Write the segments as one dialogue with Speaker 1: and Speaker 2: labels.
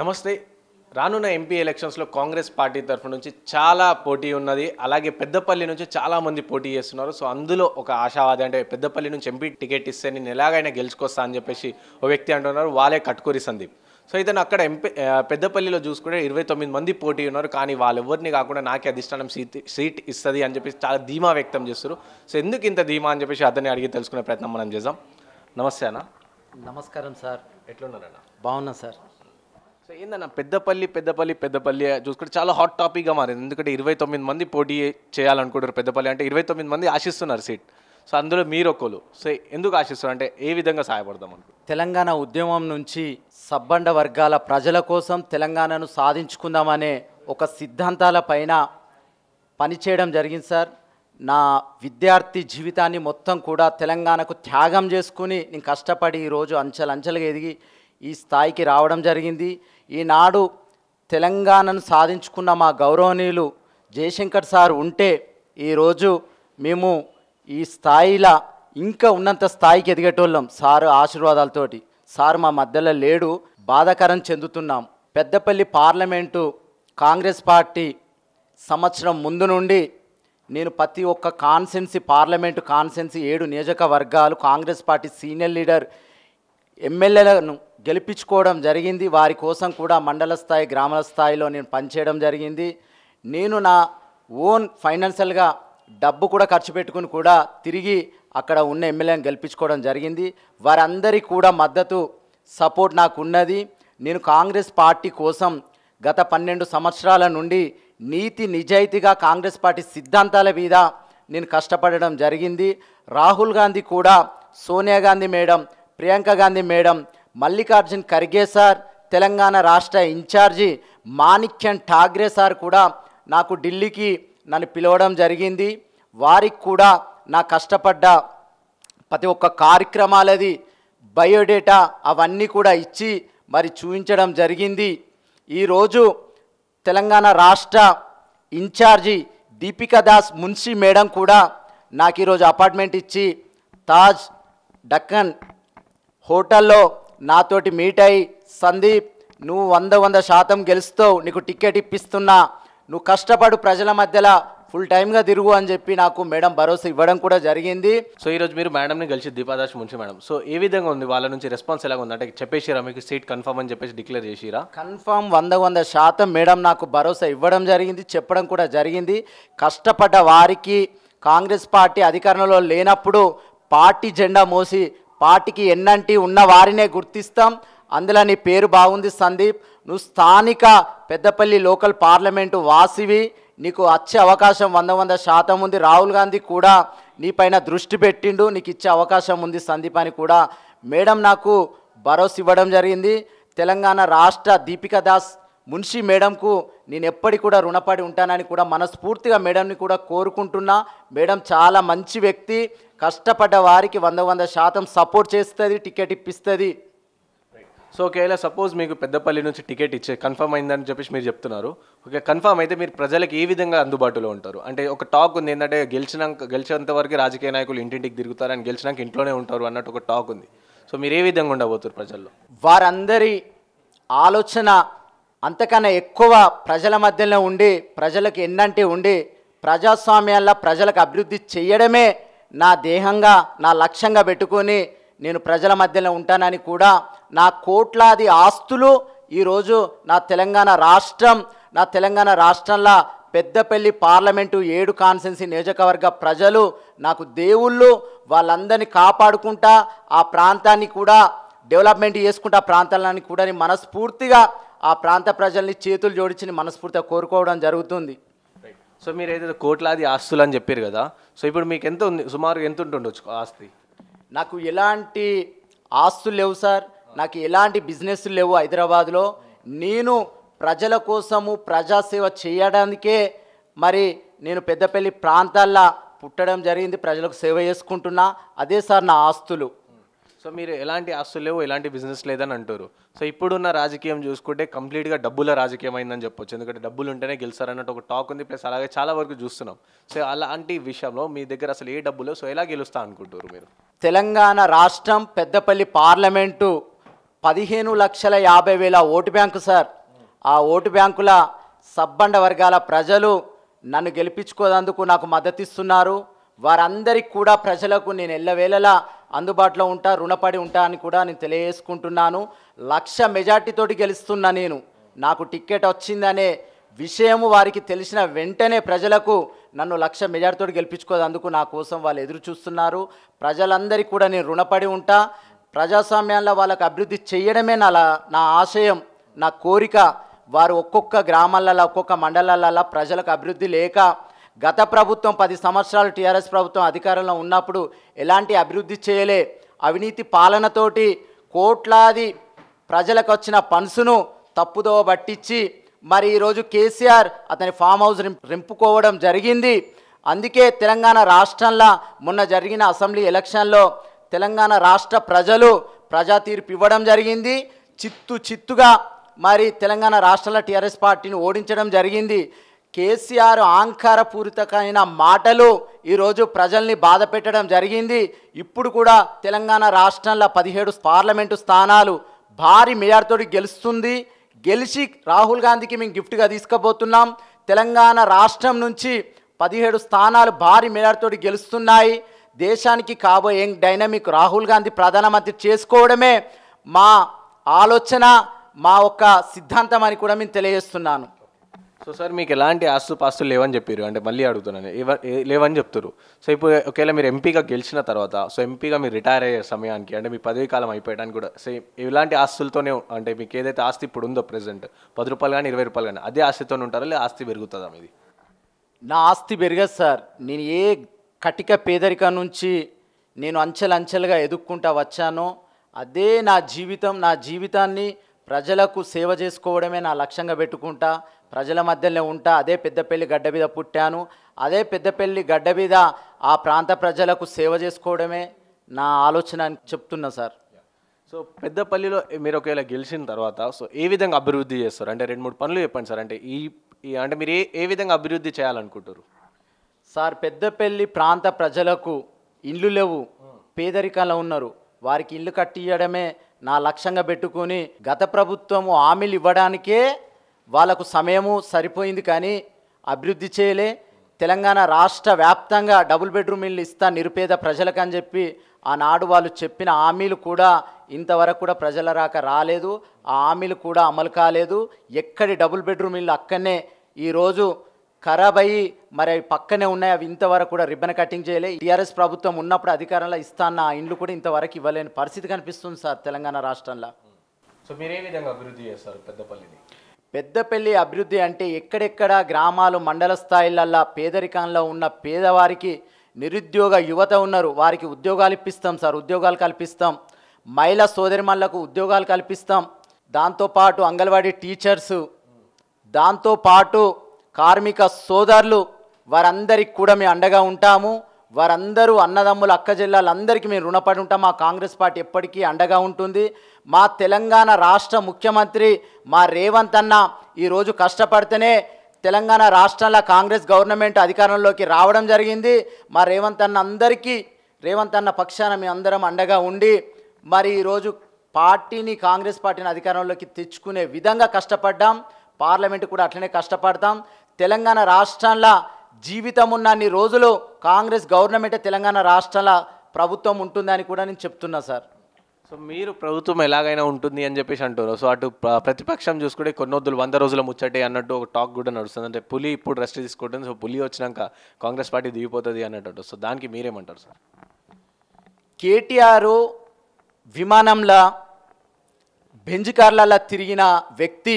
Speaker 1: నమస్తే రానున్న ఎంపీ ఎలక్షన్స్లో కాంగ్రెస్ పార్టీ తరఫు నుంచి చాలా పోటీ ఉన్నది అలాగే పెద్దపల్లి నుంచి చాలామంది పోటీ చేస్తున్నారు సో అందులో ఒక ఆశావాది అంటే పెద్దపల్లి నుంచి ఎంపీ టికెట్ ఇస్తే నేను ఎలాగైనా గెలుచుకొస్తా అని చెప్పేసి ఓ వ్యక్తి అంటున్నారు వాళ్ళే కట్కూరి సందీప్ సో ఇతను అక్కడ ఎంపీ పెద్దపల్లిలో చూసుకుంటే ఇరవై తొమ్మిది మంది పోటీ ఉన్నారు కానీ వాళ్ళు ఎవరిని కాకుండా నాకే అధిష్టానం సీట్ సీట్ ఇస్తుంది అని చెప్పేసి చాలా ధీమా వ్యక్తం చేస్తారు సో ఎందుకు ఇంత ధీమా అని చెప్పేసి అతన్ని అడిగి తెలుసుకునే ప్రయత్నం మనం చేద్దాం నమస్తే అన్న
Speaker 2: నమస్కారం సార్ ఎట్లున్నారన్న
Speaker 1: బాగున్నా సార్ సో ఏందన్న పెద్దపల్లి పెద్దపల్లి పెద్దపల్లి చూసుకుంటే చాలా హాట్ టాపిక్గా మారింది ఎందుకంటే ఇరవై తొమ్మిది మంది పోటీ చేయాలనుకుంటారు పెద్దపల్లి అంటే ఇరవై తొమ్మిది మంది ఆశిస్తున్నారు సీట్ సో అందులో మీరు ఒకరు సో ఎందుకు ఆశిస్తున్నారు అంటే ఏ విధంగా సహాయపడదాం
Speaker 2: అనుకుంటున్నారు తెలంగాణ ఉద్యమం నుంచి సబ్బండ వర్గాల ప్రజల కోసం తెలంగాణను సాధించుకుందామనే ఒక సిద్ధాంతాల పైన పనిచేయడం జరిగింది సార్ నా విద్యార్థి జీవితాన్ని మొత్తం కూడా తెలంగాణకు త్యాగం చేసుకుని నేను కష్టపడి ఈరోజు అంచెలంచెలుగా ఎదిగి ఈ స్థాయికి రావడం జరిగింది ఈనాడు తెలంగాణను సాధించుకున్న మా గౌరవనీయులు జయశంకర్ సార్ ఉంటే ఈరోజు మేము ఈ స్థాయిలో ఇంకా ఉన్నంత స్థాయికి ఎదిగేటోళ్ళం సారు ఆశీర్వాదాలతోటి సార్ మా మధ్యలో లేడు బాధాకరం చెందుతున్నాం పెద్దపల్లి పార్లమెంటు కాంగ్రెస్ పార్టీ సంవత్సరం ముందు నుండి నేను ప్రతి ఒక్క కాన్సెన్సీ పార్లమెంటు కాన్సెన్సీ ఏడు నియోజకవర్గాలు కాంగ్రెస్ పార్టీ సీనియర్ లీడర్ ఎమ్మెల్యేలను గెలిపించుకోవడం జరిగింది వారి కోసం కూడా మండల స్థాయి గ్రామాల స్థాయిలో నేను పనిచేయడం జరిగింది నేను నా ఓన్ ఫైనాన్షియల్గా డబ్బు కూడా ఖర్చు పెట్టుకుని కూడా తిరిగి అక్కడ ఉన్న ఎమ్మెల్యేని గెలిపించుకోవడం జరిగింది వారందరి కూడా మద్దతు సపోర్ట్ నాకు ఉన్నది నేను కాంగ్రెస్ పార్టీ కోసం గత పన్నెండు సంవత్సరాల నుండి నీతి నిజాయితీగా కాంగ్రెస్ పార్టీ సిద్ధాంతాల మీద నేను కష్టపడడం జరిగింది రాహుల్ గాంధీ కూడా Sonia Gandhi madam Priyanka Gandhi madam Mallikarjun Kharge sir Telangana రాష్ట్ర ఇన్ఛార్జి మాణిక్యన్ ఠాగ్రే సార్ కూడా నాకు ఢిల్లీకి నన్ను పిలవడం జరిగింది వారికి కూడా నా కష్టపడ్డ ప్రతి ఒక్క కార్యక్రమాలది బయోడేటా అవన్నీ కూడా ఇచ్చి మరి చూపించడం జరిగింది ఈరోజు తెలంగాణ రాష్ట్ర ఇన్ఛార్జి దీపికా దాస్ మున్షి మేడం కూడా నాకు ఈరోజు అపార్ట్మెంట్ ఇచ్చి తాజ్ డక్కన్ హోటల్లో నాతోటి మీట్ అయి సందీప్ నువ్వు వంద వంద శాతం గెలుస్తూ నీకు టికెట్ ఇప్పిస్తున్నా నువ్వు కష్టపడు ప్రజల మధ్యలో ఫుల్ టైమ్గా తిరుగు అని చెప్పి నాకు మేడం భరోసా ఇవ్వడం కూడా జరిగింది
Speaker 1: సో ఈరోజు మీరు మేడంని కలిసి దీపాదాస్ ముంచి మేడం సో ఏ విధంగా ఉంది వాళ్ళ నుంచి రెస్పాన్స్ ఎలా ఉంది అంటే చెప్పేసిరా మీకు సీట్ కన్ఫర్మ్ అని చెప్పేసి డిక్లేర్ చేసిరా
Speaker 2: కన్ఫర్మ్ వంద వంద శాతం మేడం నాకు భరోసా ఇవ్వడం జరిగింది చెప్పడం కూడా జరిగింది కష్టపడ్డ వారికి కాంగ్రెస్ పార్టీ అధికారంలో లేనప్పుడు పార్టీ జెండా మోసి పార్టీకి ఎన్నంటి ఉన్న వారినే గుర్తిస్తాం అందులో నీ పేరు బాగుంది సందీప్ నువ్వు స్థానిక పెద్దపల్లి లోకల్ పార్లమెంటు వాసివి నీకు వచ్చే అవకాశం వంద వంద శాతం ఉంది రాహుల్ గాంధీ కూడా నీపైన దృష్టి పెట్టిండు నీకు ఇచ్చే అవకాశం ఉంది సందీప్ అని కూడా మేడం నాకు భరోసా ఇవ్వడం జరిగింది తెలంగాణ రాష్ట్ర దీపికా దాస్ మున్షి మేడంకు నేను ఎప్పటికి కూడా రుణపడి ఉంటానని కూడా మనస్ఫూర్తిగా మేడంని కూడా కోరుకుంటున్నా మేడం చాలా మంచి వ్యక్తి కష్టపడ్డ వారికి వంద వంద శాతం
Speaker 1: సపోర్ట్ చేస్తుంది టికెట్ ఇప్పిస్తుంది సో ఒకవేళ సపోజ్ మీకు పెద్దపల్లి నుంచి టికెట్ ఇచ్చే కన్ఫర్మ్ అయిందని చెప్పేసి మీరు చెప్తున్నారు ఓకే కన్ఫర్మ్ అయితే మీరు ప్రజలకు ఏ విధంగా అందుబాటులో ఉంటారు అంటే ఒక టాక్ ఉంది ఏంటంటే గెలిచినాక గెలిచేంత వరకు రాజకీయ నాయకులు ఇంటింటికి తిరుగుతారు అండ్ గెలిచినాక ఇంట్లోనే ఉంటారు అన్నట్టు ఒక టాక్ ఉంది సో మీరు ఏ విధంగా ఉండబోతున్నారు ప్రజల్లో వారందరి
Speaker 2: ఆలోచన అంతకన్నా ఎక్కువ ప్రజల మధ్యలో ఉండి ప్రజలకు ఎన్నంటి ఉండి ప్రజాస్వామ్యాల్లో ప్రజలకు అభివృద్ధి చేయడమే నా దేహంగా నా లక్ష్యంగా పెట్టుకొని నేను ప్రజల మధ్యలో ఉంటానని కూడా నా కోట్లాది ఆస్తులు ఈరోజు నా తెలంగాణ రాష్ట్రం నా తెలంగాణ రాష్ట్రంలో పెద్దపల్లి పార్లమెంటు ఏడు కాన్సెన్సీ నియోజకవర్గ ప్రజలు నాకు దేవుళ్ళు వాళ్ళందరినీ కాపాడుకుంటా ఆ ప్రాంతాన్ని కూడా డెవలప్మెంట్ చేసుకుంటా ప్రాంతాలని కూడా మనస్ఫూర్తిగా ఆ ప్రాంత ప్రజల్ని చేతులు జోడించి మనస్ఫూర్తిగా కోరుకోవడం జరుగుతుంది
Speaker 1: సో మీరు ఏదైతే కోట్లాది ఆస్తులు అని చెప్పారు కదా సో ఇప్పుడు మీకు ఎంత ఉంది సుమారు ఎంత ఉంటుండొచ్చు ఆస్తి
Speaker 2: నాకు ఎలాంటి ఆస్తులు లేవు సార్ నాకు ఎలాంటి బిజినెస్ లేవు హైదరాబాద్లో నేను ప్రజల కోసము ప్రజాసేవ చేయడానికే మరి నేను పెద్దపల్లి ప్రాంతాల్లో పుట్టడం జరిగింది ప్రజలకు సేవ చేసుకుంటున్నా అదే సార్ నా ఆస్తులు
Speaker 1: సో మీరు ఎలాంటి ఆస్తులు లేవు ఎలాంటి బిజినెస్ లేదని అంటారు సో ఇప్పుడున్న రాజకీయం చూసుకుంటే కంప్లీట్గా డబ్బుల రాజకీయం అయిందని చెప్పొచ్చు ఎందుకంటే డబ్బులు ఉంటేనే గెలుస్తారన్నట్టు ఒక టాక్ ఉంది ప్లస్ అలాగే చాలా వరకు చూస్తున్నాం సో అలాంటి విషయంలో మీ దగ్గర అసలు ఏ డబ్బులు సో ఎలా గెలుస్తా అనుకుంటారు మీరు
Speaker 2: తెలంగాణ రాష్ట్రం పెద్దపల్లి పార్లమెంటు పదిహేను లక్షల యాభై వేల ఓటు బ్యాంకు సార్ ఆ ఓటు బ్యాంకుల సబ్బండ వర్గాల ప్రజలు నన్ను గెలిపించుకోదందుకు నాకు మద్దతిస్తున్నారు వారందరికీ కూడా ప్రజలకు నేను ఎల్లవేళలా అందుబాటులో ఉంటా రుణపడి ఉంటా అని కూడా నేను తెలియజేసుకుంటున్నాను లక్ష మెజార్టీతోటి గెలుస్తున్నా నేను నాకు టిక్కెట్ వచ్చిందనే విషయము వారికి తెలిసిన వెంటనే ప్రజలకు నన్ను లక్ష మెజార్టీతో గెలిపించుకోదందుకు నా కోసం వాళ్ళు ఎదురు చూస్తున్నారు ప్రజలందరికీ కూడా నేను రుణపడి ఉంటా ప్రజాస్వామ్యాల్లో వాళ్ళకు అభివృద్ధి చేయడమే నా నా ఆశయం నా కోరిక వారు ఒక్కొక్క గ్రామాలలో ఒక్కొక్క మండలాలలో ప్రజలకు అభివృద్ధి లేక గత ప్రభుత్వం పది సంవత్సరాలు టీఆర్ఎస్ ప్రభుత్వం అధికారంలో ఉన్నప్పుడు ఎలాంటి అభివృద్ధి చేయలే అవినీతి పాలనతోటి కోట్లాది ప్రజలకు వచ్చిన పన్సును తప్పుదోవ పట్టించి మరి ఈరోజు కేసీఆర్ అతని ఫామ్ హౌస్ రింపుకోవడం జరిగింది అందుకే తెలంగాణ రాష్ట్రంలో మొన్న జరిగిన అసెంబ్లీ ఎలక్షన్లో తెలంగాణ రాష్ట్ర ప్రజలు ప్రజా తీర్పు ఇవ్వడం జరిగింది చిత్తు చిత్తుగా మరి తెలంగాణ రాష్ట్రంలో టీఆర్ఎస్ పార్టీని ఓడించడం జరిగింది కేసీఆర్ ఆంకారపూరితకమైన మాటలు ఈరోజు ప్రజల్ని బాధ పెట్టడం జరిగింది ఇప్పుడు కూడా తెలంగాణ రాష్ట్రంలో పదిహేడు పార్లమెంటు స్థానాలు భారీ మేయర్తోటి గెలుస్తుంది గెలిచి రాహుల్ గాంధీకి మేము గిఫ్ట్గా తీసుకుపోతున్నాం తెలంగాణ రాష్ట్రం నుంచి పదిహేడు స్థానాలు భారీ మేయర్తోటి గెలుస్తున్నాయి దేశానికి కాబోయే డైనమిక్ రాహుల్ గాంధీ ప్రధానమంత్రి చేసుకోవడమే మా ఆలోచన మా ఒక్క సిద్ధాంతం అని కూడా మేము తెలియజేస్తున్నాను
Speaker 1: సో సార్ మీకు ఎలాంటి ఆస్తు పాస్తులు లేవని చెప్పారు అంటే మళ్ళీ అడుగుతున్నాను లేవని చెప్తారు సో ఇప్పుడు ఒకవేళ మీరు ఎంపీగా గెలిచిన తర్వాత సో ఎంపీగా మీరు రిటైర్ అయ్యే సమయానికి అంటే మీ పదవి కాలం అయిపోయడానికి కూడా సేమ్ ఇలాంటి ఆస్తులతోనే అంటే మీకు ఏదైతే ఆస్తి ఇప్పుడు ఉందో ప్రెసెంట్ పది రూపాయలు కానీ ఇరవై రూపాయలు కానీ అదే ఆస్తితోనే ఉంటారా లేదా ఆస్తి పెరుగుతుందా మీది నా ఆస్తి
Speaker 2: పెరగదు సార్ నేను ఏ కటిక పేదరిక నుంచి నేను అంచెలంచెలుగా ఎదుక్కుంటా వచ్చానో అదే నా జీవితం నా జీవితాన్ని ప్రజలకు సేవ చేసుకోవడమే నా లక్ష్యంగా పెట్టుకుంటా ప్రజల మధ్యలో ఉంటా అదే పెద్దపల్లి గడ్డ మీద పుట్టాను అదే పెద్దపల్లి గడ్డ మీద ఆ ప్రాంత ప్రజలకు సేవ చేసుకోవడమే నా ఆలోచన అని
Speaker 1: చెప్తున్నా సార్ సో పెద్దపల్లిలో మీరు ఒకవేళ గెలిచిన తర్వాత సో ఏ విధంగా అభివృద్ధి చేస్తారు అంటే రెండు మూడు పనులు చెప్పండి సార్ అంటే ఈ అంటే మీరు ఏ ఏ విధంగా అభివృద్ధి చేయాలనుకుంటారు సార్ పెద్దపల్లి ప్రాంత ప్రజలకు ఇండ్లు లేవు పేదరికంలో ఉన్నారు
Speaker 2: వారికి ఇల్లు కట్టియడమే నా లక్ష్యంగా పెట్టుకుని గత ప్రభుత్వము హామీలు ఇవ్వడానికే వాళ్ళకు సమయము సరిపోయింది కానీ అభివృద్ధి చేయలే తెలంగాణ రాష్ట్ర వ్యాప్తంగా డబుల్ బెడ్రూమ్ ఇల్లు ఇస్తా నిరుపేద ప్రజలకు అని చెప్పి ఆనాడు వాళ్ళు చెప్పిన హామీలు కూడా ఇంతవరకు కూడా ప్రజల రాక రాలేదు ఆ హామీలు కూడా అమలు కాలేదు ఎక్కడి డబుల్ బెడ్రూమ్ ఇల్లు అక్కడనే ఈరోజు ఖరాబ్ అయ్యి మరి పక్కనే ఉన్నాయి అవి ఇంతవరకు కూడా రిబ్బన్ కటింగ్ చేయలే టీఆర్ఎస్ ప్రభుత్వం ఉన్నప్పుడు అధికారంలో ఇస్తాన్న ఆ ఇండ్లు కూడా ఇంతవరకు ఇవ్వలేని పరిస్థితి కనిపిస్తుంది సార్ తెలంగాణ రాష్ట్రంలో
Speaker 1: సో మీరు ఏ విధంగా అభివృద్ధి చేస్తారు పెద్దపల్లిని
Speaker 2: పెద్దపల్లి అభివృద్ధి అంటే ఎక్కడెక్కడ గ్రామాలు మండల స్థాయిలల్లో పేదరికంలో ఉన్న పేదవారికి నిరుద్యోగ యువత ఉన్నారు వారికి ఉద్యోగాలు ఇప్పిస్తాం సార్ ఉద్యోగాలు కల్పిస్తాం మహిళా సోదరిమణులకు ఉద్యోగాలు కల్పిస్తాం దాంతోపాటు అంగన్వాడీ టీచర్సు దాంతోపాటు కార్మిక సోదరులు వారందరికి కూడా మేము అండగా ఉంటాము వారందరూ అన్నదమ్ములు అక్క జిల్లాలందరికీ మేము రుణపడి ఉంటాం మా కాంగ్రెస్ పార్టీ ఎప్పటికీ అండగా ఉంటుంది మా తెలంగాణ రాష్ట్ర ముఖ్యమంత్రి మా రేవంత్ అన్న ఈరోజు కష్టపడితేనే తెలంగాణ రాష్ట్రంలో కాంగ్రెస్ గవర్నమెంట్ అధికారంలోకి రావడం జరిగింది మా రేవంత్ అన్న అందరికీ రేవంత్ అన్న పక్షాన మేము అందరం అండగా ఉండి మరి ఈరోజు పార్టీని కాంగ్రెస్ పార్టీని అధికారంలోకి తెచ్చుకునే విధంగా కష్టపడ్డాం పార్లమెంట్ కూడా అట్లనే కష్టపడతాం తెలంగాణ రాష్ట్రంలో జీవితం ఉన్న అన్ని రోజులు కాంగ్రెస్ గవర్నమెంటే తెలంగాణ రాష్ట్రంలో ప్రభుత్వం ఉంటుందని కూడా నేను చెప్తున్నా సార్
Speaker 1: సో మీరు ప్రభుత్వం ఎలాగైనా ఉంటుంది అని చెప్పేసి అంటున్నారు సో అటు ప్రతిపక్షం చూసుకుంటే వద్దులు వంద రోజుల ముచ్చటే అన్నట్టు ఒక టాక్ కూడా నడుస్తుంది అంటే పులి ఇప్పుడు రెస్ట్ తీసుకుంటుంది సో పులి వచ్చినాక కాంగ్రెస్ పార్టీ దిగిపోతుంది అన్నట్టు సో దానికి మీరేమంటారు సార్ కేటీఆర్
Speaker 2: విమానంలో బెంజ్ కార్లలో తిరిగిన వ్యక్తి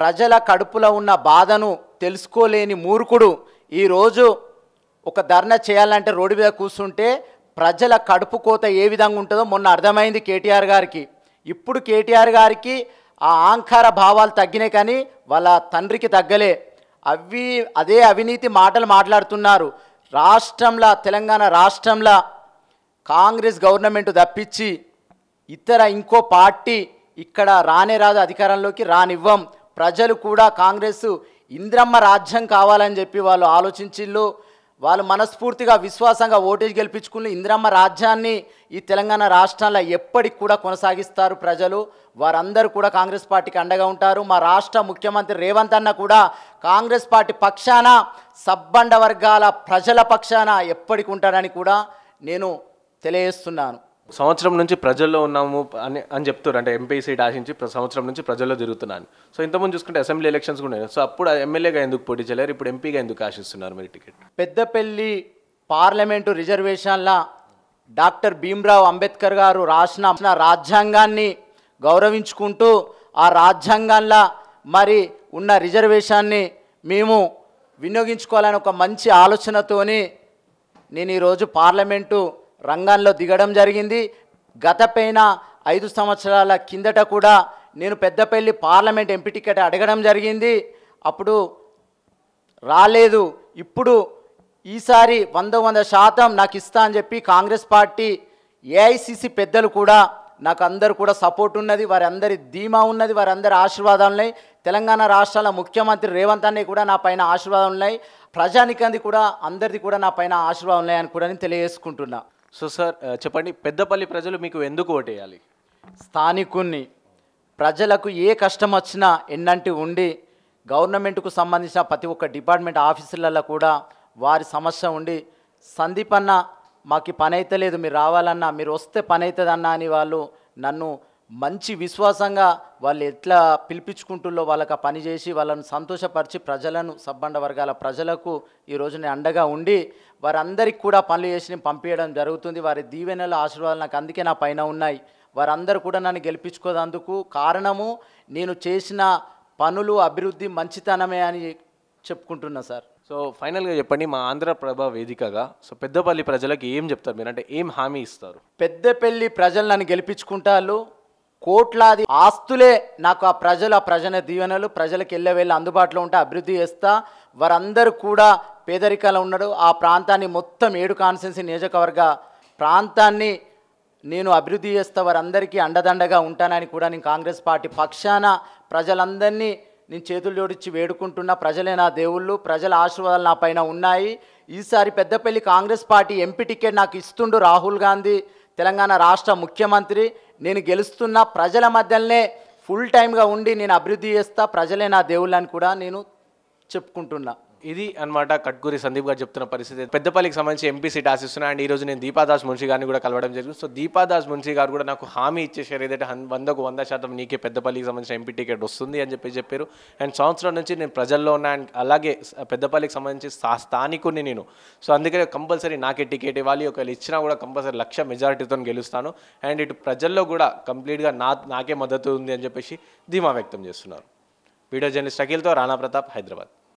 Speaker 2: ప్రజల కడుపులో ఉన్న బాధను తెలుసుకోలేని మూర్ఖుడు ఈరోజు ఒక ధర్నా చేయాలంటే రోడ్డు మీద కూర్చుంటే ప్రజల కడుపు కోత ఏ విధంగా ఉంటుందో మొన్న అర్థమైంది కేటీఆర్ గారికి ఇప్పుడు కేటీఆర్ గారికి ఆ ఆంకార భావాలు తగ్గినాయి కానీ వాళ్ళ తండ్రికి తగ్గలే అవి అదే అవినీతి మాటలు మాట్లాడుతున్నారు రాష్ట్రంలో తెలంగాణ రాష్ట్రంలో కాంగ్రెస్ గవర్నమెంట్ తప్పించి ఇతర ఇంకో పార్టీ ఇక్కడ రానే రాదు అధికారంలోకి రానివ్వం ప్రజలు కూడా కాంగ్రెస్ ఇంద్రమ్మ రాజ్యం కావాలని చెప్పి వాళ్ళు ఆలోచించిళ్ళు వాళ్ళు మనస్ఫూర్తిగా విశ్వాసంగా ఓటేజ్ గెలిపించుకుని ఇంద్రమ్మ రాజ్యాన్ని ఈ తెలంగాణ రాష్ట్రంలో ఎప్పటికి కూడా కొనసాగిస్తారు ప్రజలు వారందరూ కూడా కాంగ్రెస్ పార్టీకి అండగా ఉంటారు మా రాష్ట్ర ముఖ్యమంత్రి రేవంత్ అన్న కూడా కాంగ్రెస్ పార్టీ పక్షాన సబ్బండ వర్గాల ప్రజల పక్షాన ఎప్పటికి ఉంటాడని కూడా నేను తెలియజేస్తున్నాను
Speaker 1: సంవత్సరం నుంచి ప్రజల్లో ఉన్నాము అని అని చెప్తారు అంటే ఎంపీ సీట్ ఆశించి సంవత్సరం నుంచి ప్రజల్లో తిరుగుతున్నాను సో ఇంతకుముందు చూసుకుంటే అసెంబ్లీ ఎలక్షన్స్ కూడా సో అప్పుడు ఎమ్మెల్యేగా ఎందుకు పోటీ చేయలేరు ఇప్పుడు ఎంపీగా ఎందుకు ఆశిస్తున్నారు మీరు టికెట్ పెద్దపల్లి పార్లమెంటు రిజర్వేషన్ల డాక్టర్ భీమ్రావ్ అంబేద్కర్ గారు
Speaker 2: రాసిన రాజ్యాంగాన్ని గౌరవించుకుంటూ ఆ రాజ్యాంగంలో మరి ఉన్న రిజర్వేషన్ని మేము వినియోగించుకోవాలని ఒక మంచి ఆలోచనతోని నేను ఈరోజు పార్లమెంటు రంగంలో దిగడం జరిగింది గతపైన ఐదు సంవత్సరాల కిందట కూడా నేను పెద్దపల్లి పార్లమెంట్ ఎంపీ టికెట్ అడగడం జరిగింది అప్పుడు రాలేదు ఇప్పుడు ఈసారి వంద వంద శాతం నాకు ఇస్తా అని చెప్పి కాంగ్రెస్ పార్టీ ఏఐసిసి పెద్దలు కూడా నాకు అందరు కూడా సపోర్ట్ ఉన్నది వారందరి ధీమా ఉన్నది వారందరి ఆశీర్వాదాలు ఉన్నాయి తెలంగాణ రాష్ట్రాల ముఖ్యమంత్రి రేవంత్ అన్నయ్య కూడా నా పైన ఆశీర్వాదాలు ఉన్నాయి ప్రజానికంది కూడా అందరిది కూడా నా పైన ఆశీర్వాదాలు ఉన్నాయని కూడా నేను తెలియజేసుకుంటున్నా
Speaker 1: సో సార్ చెప్పండి పెద్దపల్లి ప్రజలు మీకు
Speaker 2: ఎందుకు ఓటేయాలి స్థానికుని ప్రజలకు ఏ కష్టం వచ్చినా ఎన్నంటి ఉండి గవర్నమెంట్కు సంబంధించిన ప్రతి ఒక్క డిపార్ట్మెంట్ ఆఫీసులలో కూడా వారి సమస్య ఉండి సందీప్ అన్న మాకు పని అయితే లేదు మీరు రావాలన్నా మీరు వస్తే పని అవుతుందన్నా అని వాళ్ళు నన్ను మంచి విశ్వాసంగా వాళ్ళు ఎట్లా పిలిపించుకుంటుల్లో వాళ్ళకి ఆ పని చేసి వాళ్ళను సంతోషపరిచి ప్రజలను సబ్బండ వర్గాల ప్రజలకు ఈరోజు నేను అండగా ఉండి వారందరికీ కూడా పనులు చేసి నేను పంపించడం జరుగుతుంది వారి దీవెనల ఆశీర్వాదాలు నాకు అందుకే నా పైన ఉన్నాయి వారందరూ కూడా నన్ను గెలిపించుకోదందుకు కారణము నేను చేసిన పనులు అభివృద్ధి మంచితనమే అని చెప్పుకుంటున్నా సార్
Speaker 1: సో ఫైనల్గా చెప్పండి మా ఆంధ్ర ప్రభ వేదికగా సో పెద్దపల్లి ప్రజలకు ఏం చెప్తారు మీరు అంటే ఏం హామీ ఇస్తారు పెద్దపల్లి
Speaker 2: ప్రజలు నన్ను గెలిపించుకుంటారు కోట్లాది ఆస్తులే నాకు ఆ ప్రజల ప్రజన ప్రజల దీవెనలు ప్రజలకు వెళ్ళే వెళ్ళి అందుబాటులో ఉంటే అభివృద్ధి చేస్తా వారందరూ కూడా పేదరికాలు ఉన్నాడు ఆ ప్రాంతాన్ని మొత్తం ఏడు కాన్స్టెన్సీ నియోజకవర్గ ప్రాంతాన్ని నేను అభివృద్ధి చేస్తా వారందరికీ అండదండగా ఉంటానని కూడా నేను కాంగ్రెస్ పార్టీ పక్షాన ప్రజలందరినీ నేను చేతులు జోడించి వేడుకుంటున్న ప్రజలే నా దేవుళ్ళు ప్రజల ఆశీర్వాదాలు నా పైన ఉన్నాయి ఈసారి Peddapalli Congress party MP ticket నాకు ఇస్తుండు రాహుల్ గాంధీ తెలంగాణ రాష్ట్ర ముఖ్యమంత్రి నేను గెలుస్తున్న ప్రజల మధ్యనే ఫుల్ టైమ్గా ఉండి నేను అభివృద్ధి చేస్తా ప్రజలే నా దేవుళ్ళని కూడా నేను చెప్పుకుంటున్నా
Speaker 1: ఇది అనమాట కట్కూరి సందీప్ గారు చెప్తున్న పరిస్థితి పెద్దపల్లికి సంబంధించి ఎంపీ సీట్ ఆశిస్తున్నా అండ్ ఈరోజు నేను దీపాదాస్ మున్షి గారిని కూడా కలవడం జరిగింది సో దీపాదాస్ మున్షి గారు కూడా నాకు హామీ ఇచ్చేసారు ఏదైతే వందకు వంద శాతం నీకే పెద్దపల్లికి సంబంధించిన ఎంపీ టికెట్ వస్తుంది అని చెప్పి చెప్పారు అండ్ సంవత్సరం నుంచి నేను ప్రజల్లో ఉన్న అండ్ అలాగే పెద్దపల్లికి సంబంధించి స్థానికుని నేను సో అందుకనే కంపల్సరీ నాకే టికెట్ ఇవ్వాలి ఒకవేళ ఇచ్చినా కూడా కంపల్సరీ లక్ష మెజారిటీతో గెలుస్తాను అండ్ ఇటు ప్రజల్లో కూడా కంప్లీట్గా నా నాకే మద్దతు ఉంది అని చెప్పేసి ధీమా వ్యక్తం చేస్తున్నారు వీడియో జర్నలిస్ట్ అఖిల్తో రాణా ప్రతాప్ హైదరాబాద్